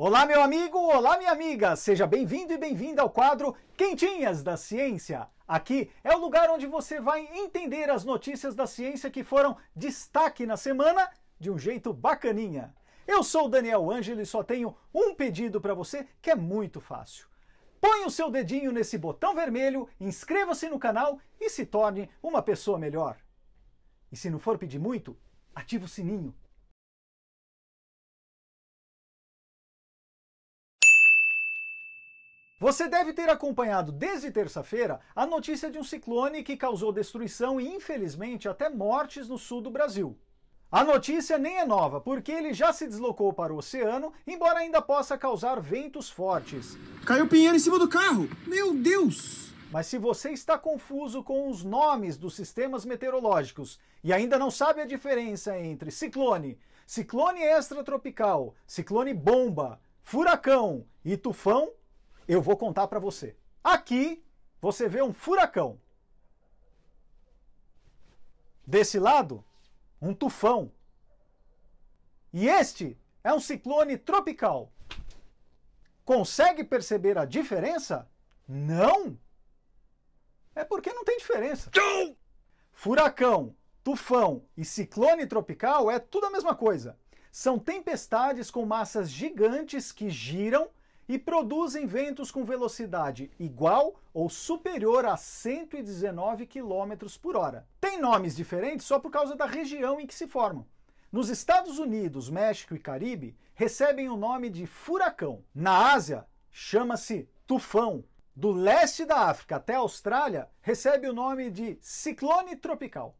Olá, meu amigo, olá, minha amiga, seja bem-vindo e bem-vinda ao quadro Quentinhas da Ciência. Aqui é o lugar onde você vai entender as notícias da ciência que foram destaque na semana de um jeito bacaninha. Eu sou o Daniel Ângelo e só tenho um pedido para você que é muito fácil. Põe o seu dedinho nesse botão vermelho, inscreva-se no canal e se torne uma pessoa melhor. E se não for pedir muito, ativa o sininho Você deve ter acompanhado desde terça-feira a notícia de um ciclone que causou destruição e, infelizmente, até mortes no sul do Brasil. A notícia nem é nova, porque ele já se deslocou para o oceano, embora ainda possa causar ventos fortes. Caiu pinheiro em cima do carro! Meu Deus! Mas se você está confuso com os nomes dos sistemas meteorológicos e ainda não sabe a diferença entre ciclone, ciclone extratropical, ciclone bomba, furacão e tufão, eu vou contar para você. Aqui você vê um furacão. Desse lado, um tufão. E este é um ciclone tropical. Consegue perceber a diferença? Não! É porque não tem diferença. Não! Furacão, tufão e ciclone tropical é tudo a mesma coisa. São tempestades com massas gigantes que giram e produzem ventos com velocidade igual ou superior a 119 km por hora. Tem nomes diferentes só por causa da região em que se formam. Nos Estados Unidos, México e Caribe, recebem o nome de furacão. Na Ásia, chama-se tufão. Do leste da África até a Austrália, recebe o nome de ciclone tropical.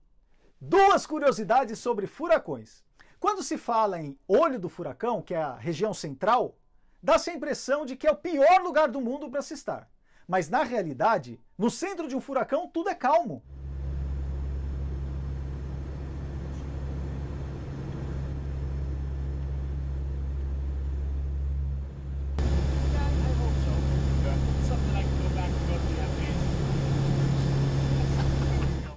Duas curiosidades sobre furacões. Quando se fala em olho do furacão, que é a região central dá-se a impressão de que é o pior lugar do mundo para se estar. Mas na realidade, no centro de um furacão, tudo é calmo.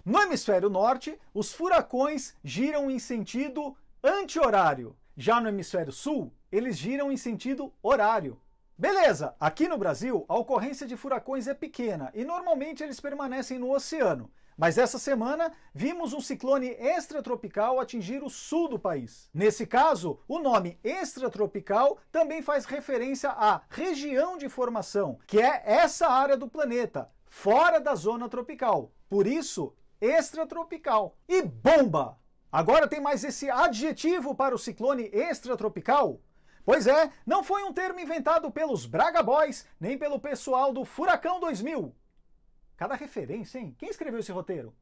No hemisfério norte, os furacões giram em sentido anti-horário. Já no hemisfério sul, eles giram em sentido horário. Beleza, aqui no Brasil a ocorrência de furacões é pequena e normalmente eles permanecem no oceano. Mas essa semana vimos um ciclone extratropical atingir o sul do país. Nesse caso, o nome extratropical também faz referência à região de formação, que é essa área do planeta, fora da zona tropical. Por isso, extratropical. E bomba! Agora tem mais esse adjetivo para o ciclone extratropical? Pois é, não foi um termo inventado pelos Braga Boys, nem pelo pessoal do Furacão 2000. Cada referência, hein? Quem escreveu esse roteiro?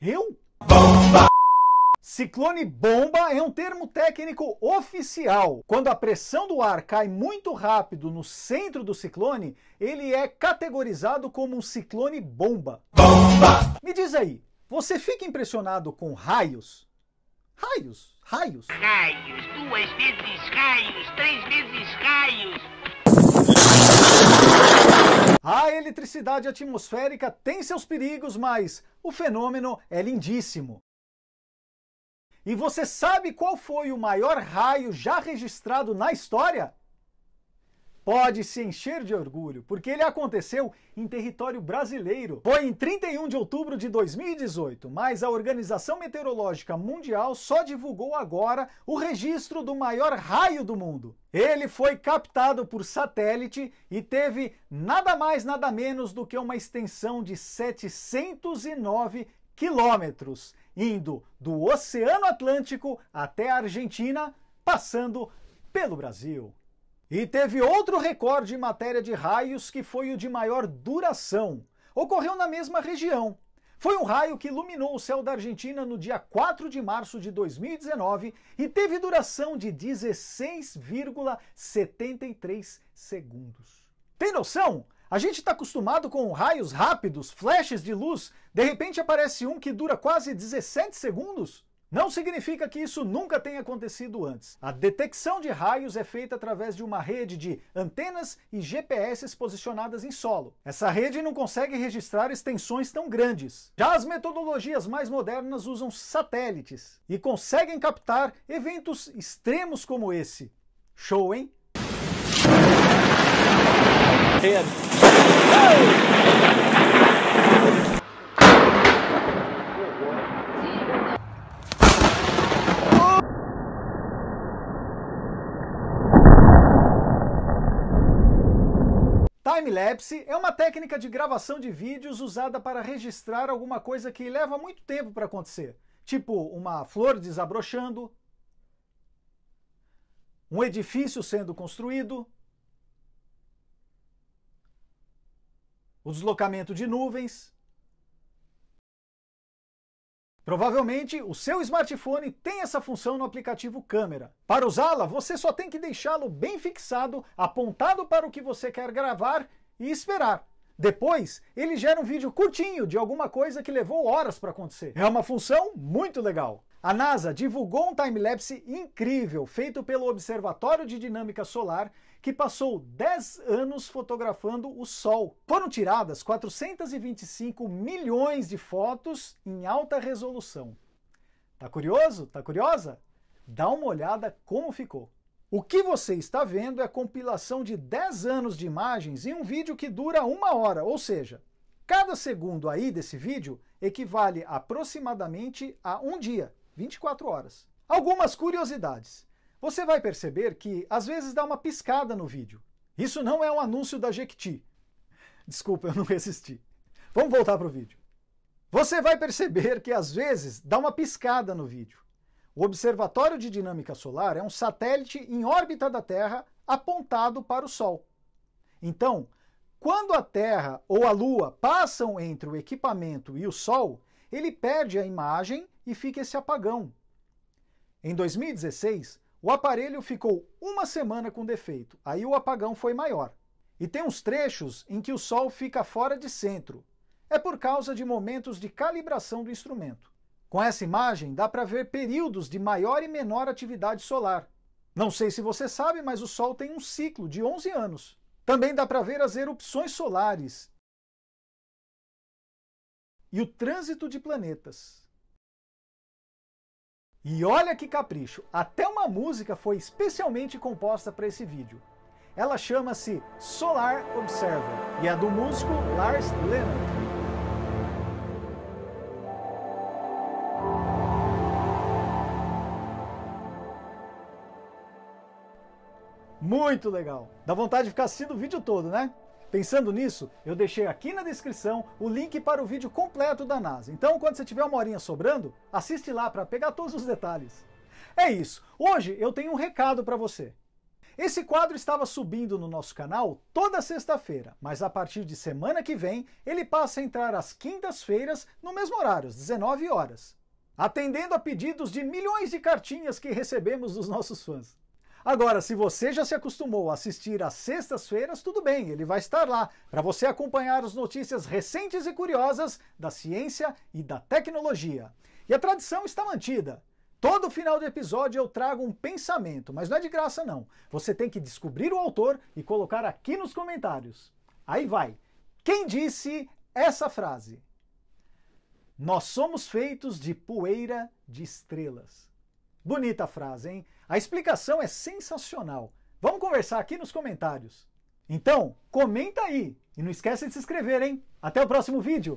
Eu? Bomba! Ciclone bomba é um termo técnico oficial. Quando a pressão do ar cai muito rápido no centro do ciclone, ele é categorizado como um ciclone bomba. Bomba! Me diz aí, você fica impressionado com raios? Raios, raios. Raios, duas vezes raios, três vezes raios. A eletricidade atmosférica tem seus perigos, mas o fenômeno é lindíssimo. E você sabe qual foi o maior raio já registrado na história? pode se encher de orgulho, porque ele aconteceu em território brasileiro. Foi em 31 de outubro de 2018, mas a Organização Meteorológica Mundial só divulgou agora o registro do maior raio do mundo. Ele foi captado por satélite e teve nada mais nada menos do que uma extensão de 709 quilômetros, indo do Oceano Atlântico até a Argentina, passando pelo Brasil. E teve outro recorde em matéria de raios que foi o de maior duração. Ocorreu na mesma região. Foi um raio que iluminou o céu da Argentina no dia 4 de março de 2019 e teve duração de 16,73 segundos. Tem noção? A gente está acostumado com raios rápidos, flashes de luz, de repente aparece um que dura quase 17 segundos? Não significa que isso nunca tenha acontecido antes. A detecção de raios é feita através de uma rede de antenas e GPS posicionadas em solo. Essa rede não consegue registrar extensões tão grandes. Já as metodologias mais modernas usam satélites e conseguem captar eventos extremos como esse. Show, hein? Head. Lapse é uma técnica de gravação de vídeos usada para registrar alguma coisa que leva muito tempo para acontecer, tipo uma flor desabrochando, um edifício sendo construído, o deslocamento de nuvens. Provavelmente o seu smartphone tem essa função no aplicativo câmera. Para usá-la, você só tem que deixá-lo bem fixado, apontado para o que você quer gravar e esperar. Depois, ele gera um vídeo curtinho de alguma coisa que levou horas para acontecer. É uma função muito legal. A NASA divulgou um timelapse incrível feito pelo Observatório de Dinâmica Solar, que passou 10 anos fotografando o Sol. Foram tiradas 425 milhões de fotos em alta resolução. Tá curioso? Tá curiosa? Dá uma olhada como ficou. O que você está vendo é a compilação de 10 anos de imagens em um vídeo que dura uma hora, ou seja, cada segundo aí desse vídeo equivale aproximadamente a um dia, 24 horas. Algumas curiosidades. Você vai perceber que às vezes dá uma piscada no vídeo. Isso não é um anúncio da Jequiti. Desculpa, eu não resisti. Vamos voltar para o vídeo. Você vai perceber que às vezes dá uma piscada no vídeo. O Observatório de Dinâmica Solar é um satélite em órbita da Terra apontado para o Sol. Então, quando a Terra ou a Lua passam entre o equipamento e o Sol, ele perde a imagem e fica esse apagão. Em 2016, o aparelho ficou uma semana com defeito, aí o apagão foi maior. E tem uns trechos em que o Sol fica fora de centro. É por causa de momentos de calibração do instrumento. Com essa imagem, dá para ver períodos de maior e menor atividade solar. Não sei se você sabe, mas o Sol tem um ciclo de 11 anos. Também dá para ver as erupções solares e o trânsito de planetas. E olha que capricho, até uma música foi especialmente composta para esse vídeo. Ela chama-se Solar Observer e é do músico Lars Leonard. muito legal. Dá vontade de ficar assistindo o vídeo todo, né? Pensando nisso, eu deixei aqui na descrição o link para o vídeo completo da NASA. Então, quando você tiver uma horinha sobrando, assiste lá para pegar todos os detalhes. É isso. Hoje eu tenho um recado para você. Esse quadro estava subindo no nosso canal toda sexta-feira, mas a partir de semana que vem ele passa a entrar às quintas-feiras no mesmo horário, às 19 horas, atendendo a pedidos de milhões de cartinhas que recebemos dos nossos fãs. Agora, se você já se acostumou a assistir às sextas-feiras, tudo bem, ele vai estar lá para você acompanhar as notícias recentes e curiosas da ciência e da tecnologia. E a tradição está mantida. Todo final do episódio eu trago um pensamento, mas não é de graça não. Você tem que descobrir o autor e colocar aqui nos comentários. Aí vai. Quem disse essa frase? Nós somos feitos de poeira de estrelas. Bonita a frase, hein? A explicação é sensacional. Vamos conversar aqui nos comentários. Então, comenta aí e não esquece de se inscrever, hein? Até o próximo vídeo!